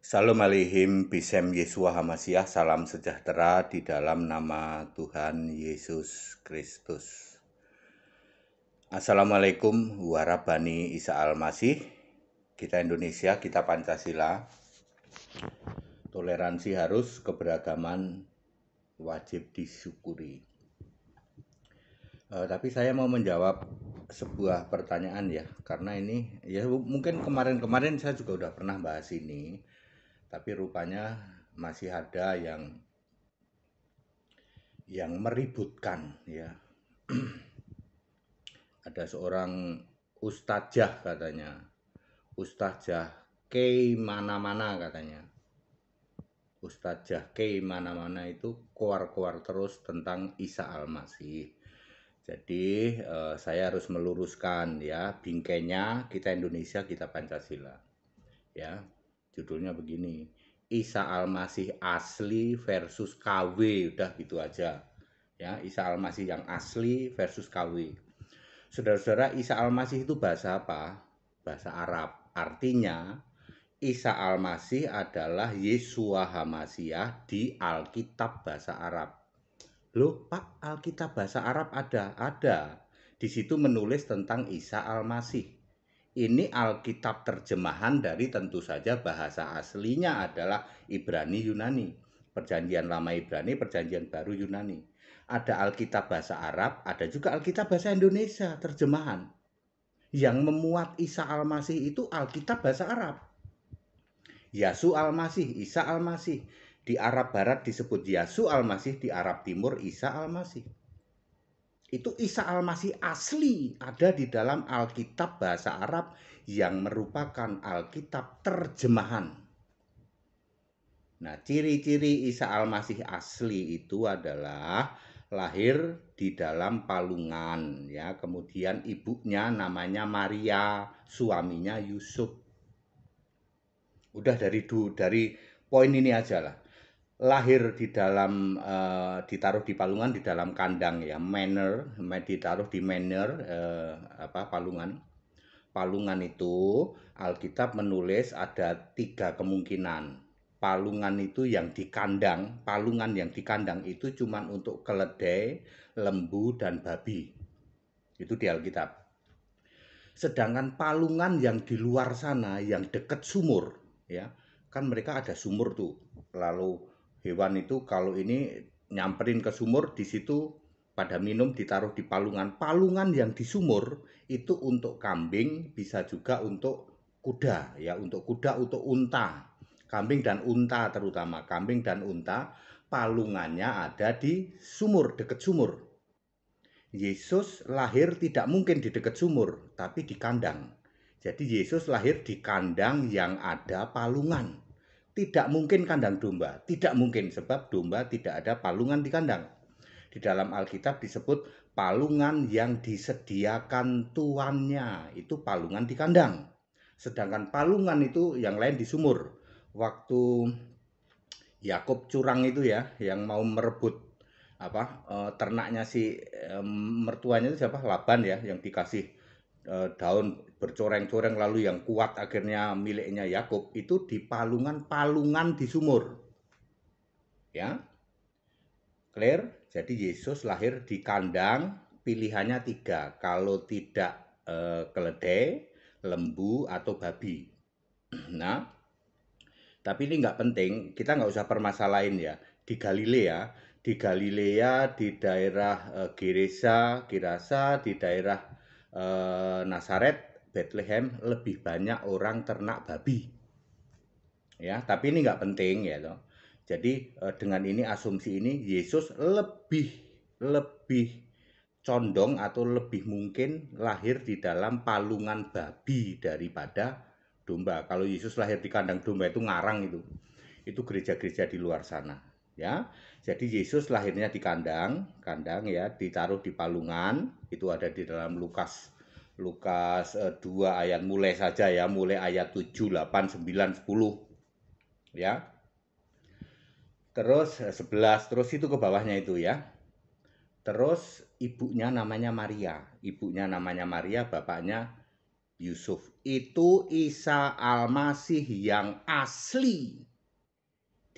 Salam aleihim bisem Yesua Hamasiah, salam sejahtera di dalam nama Tuhan Yesus Kristus. Assalamualaikum warabani Isa Almasih, kita Indonesia, kita Pancasila. Toleransi harus, keberagaman wajib disyukuri. Uh, tapi saya mau menjawab sebuah pertanyaan ya, karena ini ya mungkin kemarin-kemarin saya juga udah pernah bahas ini tapi rupanya masih ada yang yang meributkan ya. ada seorang ustazah katanya. Ustazah ke mana-mana katanya. Ustazah ke mana-mana itu keluar-keluar terus tentang Isa Al-Masih. Jadi eh, saya harus meluruskan ya bingkainya kita Indonesia kita Pancasila ya judulnya begini Isa Al-Masih asli versus KW udah gitu aja ya Isa Al-Masih yang asli versus KW saudara-saudara Isa Al-Masih itu bahasa apa bahasa Arab artinya Isa Al-Masih adalah Yesua Hamasiah di Alkitab bahasa Arab loh Pak Alkitab bahasa Arab ada ada di situ menulis tentang Isa Al-Masih ini Alkitab terjemahan dari tentu saja bahasa aslinya adalah Ibrani Yunani. Perjanjian lama Ibrani, perjanjian baru Yunani. Ada Alkitab bahasa Arab, ada juga Alkitab bahasa Indonesia terjemahan. Yang memuat Isa Al-Masih itu Alkitab bahasa Arab. Yasu Al-Masih, Isa Al-Masih. Di Arab Barat disebut Yasu Al-Masih, di Arab Timur Isa Al-Masih itu Isa Al-Masih asli ada di dalam Alkitab bahasa Arab yang merupakan Alkitab terjemahan. Nah, ciri-ciri Isa Al-Masih asli itu adalah lahir di dalam palungan ya, kemudian ibunya namanya Maria, suaminya Yusuf. Udah dari dulu dari poin ini aja lah lahir di dalam uh, ditaruh di Palungan di dalam kandang ya manner ditaruh di manner uh, eh, apa Palungan Palungan itu Alkitab menulis ada tiga kemungkinan Palungan itu yang di kandang Palungan yang di kandang itu cuma untuk keledai lembu dan babi itu di Alkitab sedangkan Palungan yang di luar sana yang dekat sumur ya kan mereka ada sumur tuh lalu hewan itu kalau ini nyamperin ke sumur di situ pada minum ditaruh di palungan. Palungan yang di sumur itu untuk kambing, bisa juga untuk kuda ya, untuk kuda, untuk unta. Kambing dan unta terutama, kambing dan unta palungannya ada di sumur, dekat sumur. Yesus lahir tidak mungkin di dekat sumur, tapi di kandang. Jadi Yesus lahir di kandang yang ada palungan. Tidak mungkin kandang domba, tidak mungkin sebab domba tidak ada palungan di kandang. Di dalam Alkitab disebut palungan yang disediakan tuannya, itu palungan di kandang. Sedangkan palungan itu yang lain di sumur. Waktu Yakub curang itu ya, yang mau merebut apa eh, ternaknya si eh, mertuanya itu siapa Laban ya yang dikasih Eh, daun bercoreng-coreng lalu yang kuat akhirnya miliknya Yakub itu di palungan-palungan di sumur. Ya. Clear? Jadi Yesus lahir di kandang, pilihannya tiga. Kalau tidak eh, keledai, lembu atau babi. Nah, tapi ini nggak penting, kita nggak usah permasalahin ya. Di Galilea, di Galilea, di daerah eh, Geresa, di daerah eh, Nasaret, Bethlehem lebih banyak orang ternak babi. Ya, tapi ini nggak penting ya loh. Jadi eh, dengan ini asumsi ini Yesus lebih lebih condong atau lebih mungkin lahir di dalam palungan babi daripada domba. Kalau Yesus lahir di kandang domba itu ngarang itu. Itu gereja-gereja di luar sana ya. Jadi Yesus lahirnya di kandang, kandang ya, ditaruh di palungan, itu ada di dalam Lukas Lukas 2 eh, ayat mulai saja ya, mulai ayat 7, 8, 9, 10 ya. Terus 11, eh, terus itu ke bawahnya itu ya. Terus ibunya namanya Maria, ibunya namanya Maria, bapaknya Yusuf. Itu Isa Al-Masih yang asli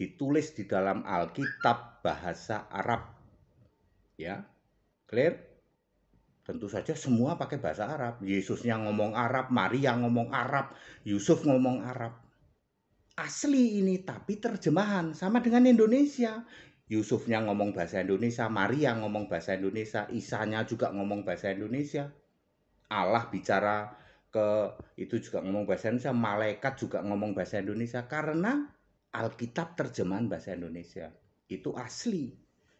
ditulis di dalam Alkitab bahasa Arab. Ya. Clear? Tentu saja semua pakai bahasa Arab. Yesusnya ngomong Arab, Maria ngomong Arab, Yusuf ngomong Arab. Asli ini tapi terjemahan sama dengan Indonesia. Yusufnya ngomong bahasa Indonesia, Maria ngomong bahasa Indonesia, Isanya juga ngomong bahasa Indonesia. Allah bicara ke itu juga ngomong bahasa Indonesia, malaikat juga ngomong bahasa Indonesia karena Alkitab terjemahan bahasa Indonesia itu asli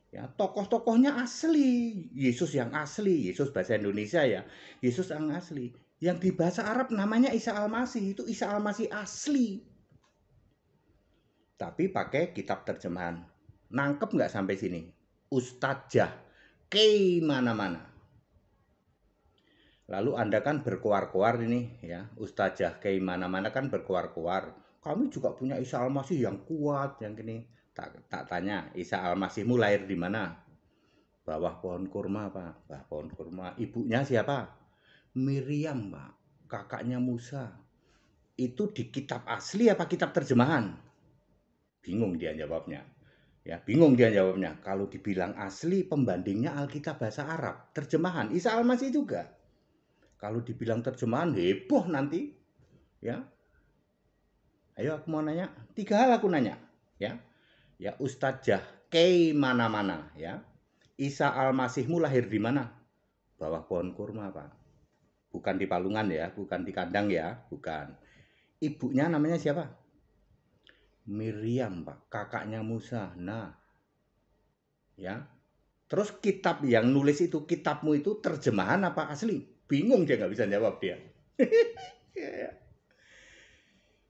ya tokoh-tokohnya asli Yesus yang asli Yesus bahasa Indonesia ya Yesus yang asli yang di bahasa Arab namanya Isa Al-Masih itu Isa Al-Masih asli tapi pakai kitab terjemahan nangkep nggak sampai sini ustadzah ke mana-mana lalu anda kan berkuar-kuar ini ya ustadzah ke mana-mana kan berkuar-kuar kami juga punya Isa Almasih yang kuat yang gini tak tak tanya Isa Almasihmu lahir di mana bawah pohon kurma pak bawah pohon kurma ibunya siapa Miriam pak kakaknya Musa itu di kitab asli apa kitab terjemahan bingung dia jawabnya ya bingung dia jawabnya kalau dibilang asli pembandingnya Alkitab bahasa Arab terjemahan Isa Almasih juga kalau dibilang terjemahan heboh nanti ya Ayo aku mau nanya, tiga hal aku nanya, ya. Ya, Ustazah ke mana-mana, ya. Isa Al-Masihmu lahir di mana? Bawah pohon kurma, Pak. Bukan di palungan ya, bukan di kandang ya, bukan. Ibunya namanya siapa? Miriam, Pak. Kakaknya Musa. Nah, ya. Terus kitab yang nulis itu, kitabmu itu terjemahan apa asli? Bingung dia nggak bisa jawab dia.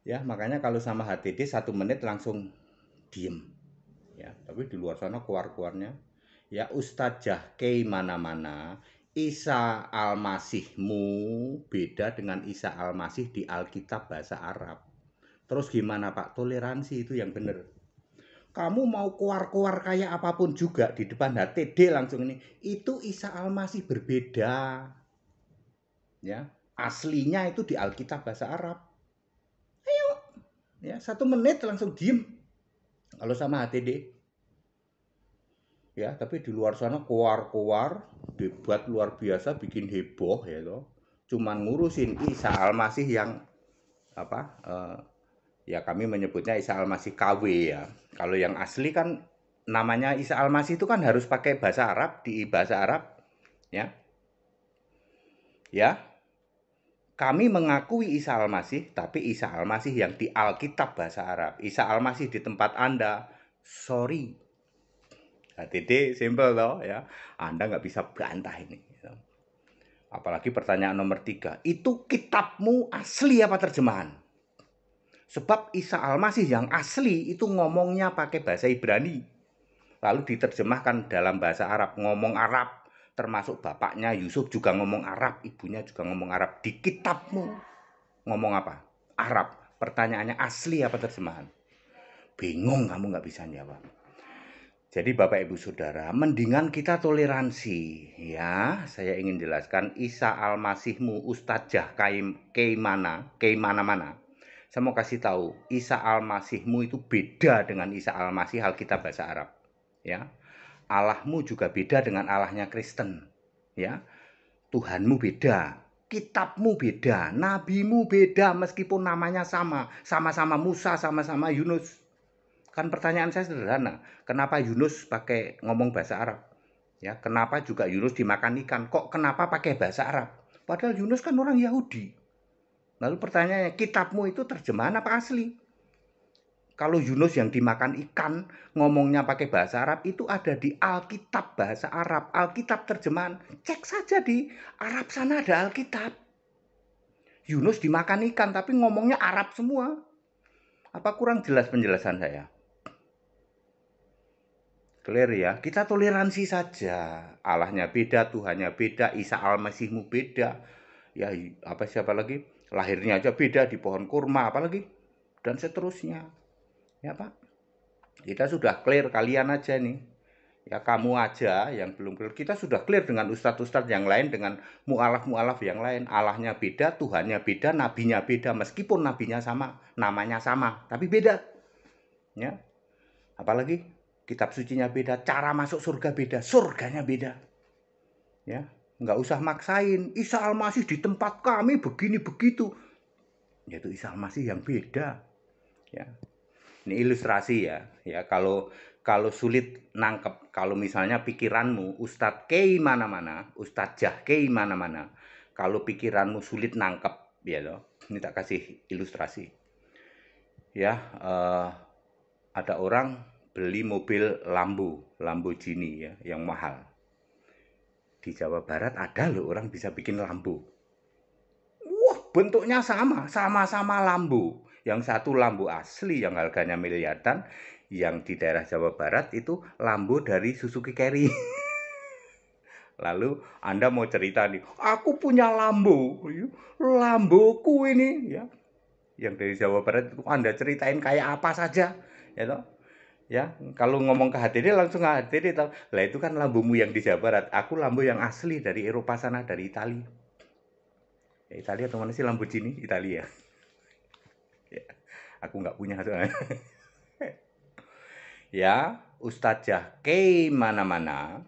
ya makanya kalau sama HTD satu menit langsung diem ya tapi di luar sana keluar-keluarnya ya Ustadzah Kei mana-mana Isa Al-Masihmu beda dengan Isa Al-Masih di Alkitab bahasa Arab terus gimana Pak toleransi itu yang benar kamu mau keluar-keluar kayak apapun juga di depan HTD langsung ini itu Isa Al-Masih berbeda ya aslinya itu di Alkitab bahasa Arab ya satu menit langsung diem kalau sama HTD ya tapi di luar sana keluar-keluar debat luar biasa bikin heboh ya loh cuman ngurusin Isa Almasih yang apa eh, ya kami menyebutnya Isa Almasih KW ya kalau yang asli kan namanya Isa Almasih itu kan harus pakai bahasa Arab di bahasa Arab ya ya kami mengakui Isa Al-Masih, tapi Isa Al-Masih yang di Alkitab bahasa Arab. Isa Al-Masih di tempat Anda, sorry. HTD nah, simple loh ya. Anda nggak bisa bantah ini. Gitu. Apalagi pertanyaan nomor tiga. Itu kitabmu asli apa terjemahan? Sebab Isa Al-Masih yang asli itu ngomongnya pakai bahasa Ibrani. Lalu diterjemahkan dalam bahasa Arab, ngomong Arab termasuk bapaknya Yusuf juga ngomong Arab, ibunya juga ngomong Arab. Di kitabmu iya. ngomong apa? Arab. Pertanyaannya asli apa terjemahan? Bingung kamu nggak bisa jawab. Jadi Bapak Ibu Saudara, mendingan kita toleransi ya. Saya ingin jelaskan Isa Al-Masihmu Ustadz Jah Kaim Keimana, Keimana-mana. Saya mau kasih tahu, Isa Al-Masihmu itu beda dengan Isa Al-Masih Alkitab bahasa Arab. Ya. Allahmu juga beda dengan Allahnya Kristen. Ya. Tuhanmu beda, kitabmu beda, nabimu beda meskipun namanya sama, sama-sama Musa, sama-sama Yunus. Kan pertanyaan saya sederhana, kenapa Yunus pakai ngomong bahasa Arab? Ya, kenapa juga Yunus dimakan ikan? Kok kenapa pakai bahasa Arab? Padahal Yunus kan orang Yahudi. Lalu pertanyaannya, kitabmu itu terjemahan apa asli? Kalau Yunus yang dimakan ikan ngomongnya pakai bahasa Arab itu ada di Alkitab bahasa Arab, Alkitab terjemahan. Cek saja di Arab sana ada Alkitab. Yunus dimakan ikan tapi ngomongnya Arab semua. Apa kurang jelas penjelasan saya? Clear ya, kita toleransi saja. Allahnya beda, Tuhannya beda, Isa Al-Masihmu beda. Ya apa siapa lagi? Lahirnya aja beda di pohon kurma apalagi dan seterusnya ya Pak kita sudah clear kalian aja nih ya kamu aja yang belum clear kita sudah clear dengan ustadz-ustadz yang lain dengan mualaf-mualaf yang lain Allahnya beda Tuhannya beda nabinya beda meskipun nabinya sama namanya sama tapi beda ya apalagi kitab sucinya beda cara masuk surga beda surganya beda ya nggak usah maksain Isa Al-Masih di tempat kami begini begitu yaitu Isa Al-Masih yang beda ya ini ilustrasi ya ya kalau kalau sulit nangkep kalau misalnya pikiranmu Ustadz Kei mana-mana Ustadz Jah Kei mana-mana kalau pikiranmu sulit nangkep ya loh ini tak kasih ilustrasi ya uh, ada orang beli mobil Lambo Lamborghini ya yang mahal di Jawa Barat ada loh orang bisa bikin Lambo wah bentuknya sama sama-sama Lambo yang satu lambu asli yang harganya miliaran, yang di daerah Jawa Barat itu lambu dari Suzuki Carry. Lalu Anda mau cerita nih, aku punya lambu, iya, lambuku ini ya. Yang dari Jawa Barat itu Anda ceritain kayak apa saja, ya toh? Ya, kalau ngomong ke HTD langsung ke HTD Lah itu kan lambumu yang di Jawa Barat, aku lambu yang asli dari Eropa sana, dari Italia. Ya, Italia atau mana sih Lamborghini? Italia aku nggak punya ya Ustazah ke mana-mana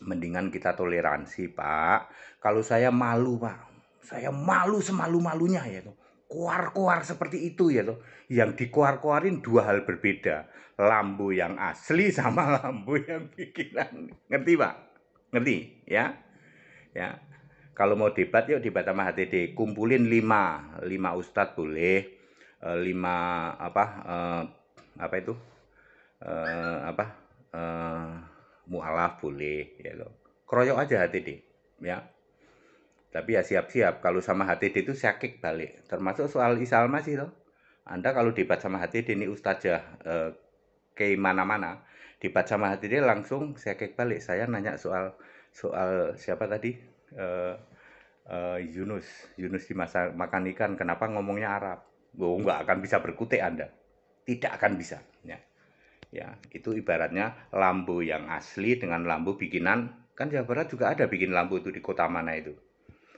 mendingan kita toleransi pak kalau saya malu pak saya malu semalu-malunya ya tuh kuar-kuar seperti itu ya tuh yang dikuar-kuarin dua hal berbeda lambu yang asli sama lambu yang bikinan ngerti pak ngerti ya ya kalau mau debat yuk debat sama HTD kumpulin lima lima ustadz boleh Eh, lima apa uh, apa itu uh, apa uh, mualaf boleh ya lo kroyok aja HTD ya tapi ya siap-siap kalau sama HTD itu sakit balik termasuk soal isal sih lo, anda kalau dibaca sama HTD ini ustazah eh, ke mana-mana dibaca sama HTD langsung sakit balik saya nanya soal soal siapa tadi eh, eh, Yunus Yunus di masa makan ikan kenapa ngomongnya Arab oh, nggak akan bisa berkutik Anda. Tidak akan bisa. Ya. ya, itu ibaratnya lampu yang asli dengan lampu bikinan. Kan Jawa Barat juga ada bikin lampu itu di kota mana itu.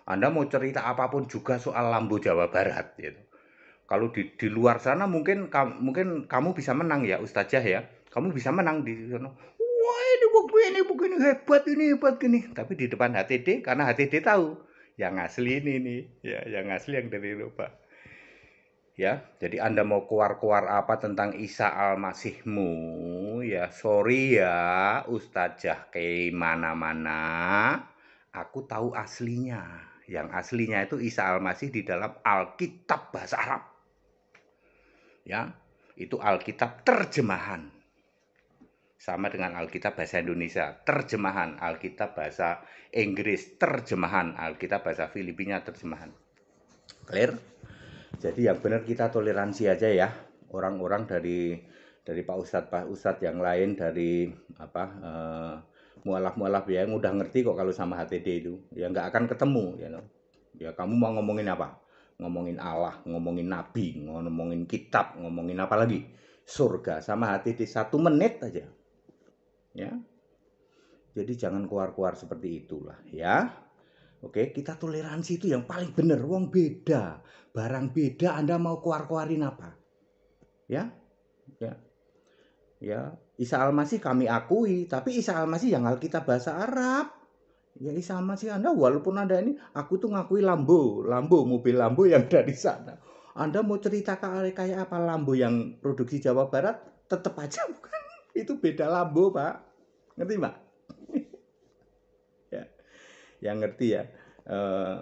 Anda mau cerita apapun juga soal lampu Jawa Barat. Gitu. Kalau di, di luar sana mungkin kam, mungkin kamu bisa menang ya Ustazah ya. Kamu bisa menang di sana wah ini begini begini hebat ini hebat ini. tapi di depan HTD karena HTD tahu yang asli ini nih ya yang asli yang dari Eropa ya jadi anda mau keluar-keluar apa tentang Isa Al-Masihmu ya sorry ya Ustazah ke mana-mana aku tahu aslinya yang aslinya itu Isa Al-Masih di dalam Alkitab bahasa Arab ya itu Alkitab terjemahan sama dengan Alkitab bahasa Indonesia terjemahan Alkitab bahasa Inggris terjemahan Alkitab bahasa Filipina terjemahan clear jadi yang benar kita toleransi aja ya orang-orang dari dari Pak Ustadz Pak Ustadz yang lain dari apa uh, eh, mualaf mualaf ya yang udah ngerti kok kalau sama HTD itu ya nggak akan ketemu ya you know? ya kamu mau ngomongin apa ngomongin Allah ngomongin Nabi ngomongin kitab ngomongin apa lagi surga sama HTD satu menit aja ya jadi jangan keluar-keluar seperti itulah ya Oke, kita toleransi itu yang paling benar. Wong beda, barang beda. Anda mau keluar-keluarin apa? Ya, ya, ya. Isa Al-Masih kami akui, tapi Isa Al-Masih yang hal kita bahasa Arab. Ya Isa Al-Masih Anda walaupun Anda ini aku tuh ngakui Lambo, Lambo mobil Lambo yang dari sana. Anda mau cerita kayak apa Lambo yang produksi Jawa Barat tetap aja bukan itu beda Lambo, Pak. Ngerti, Pak? yang ngerti ya uh, eh,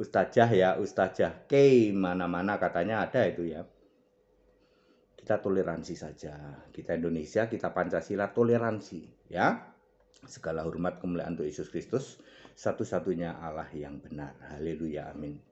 ustazah ya Ustajah K mana-mana katanya ada itu ya kita toleransi saja kita Indonesia kita Pancasila toleransi ya segala hormat kemuliaan untuk Yesus Kristus satu-satunya Allah yang benar haleluya amin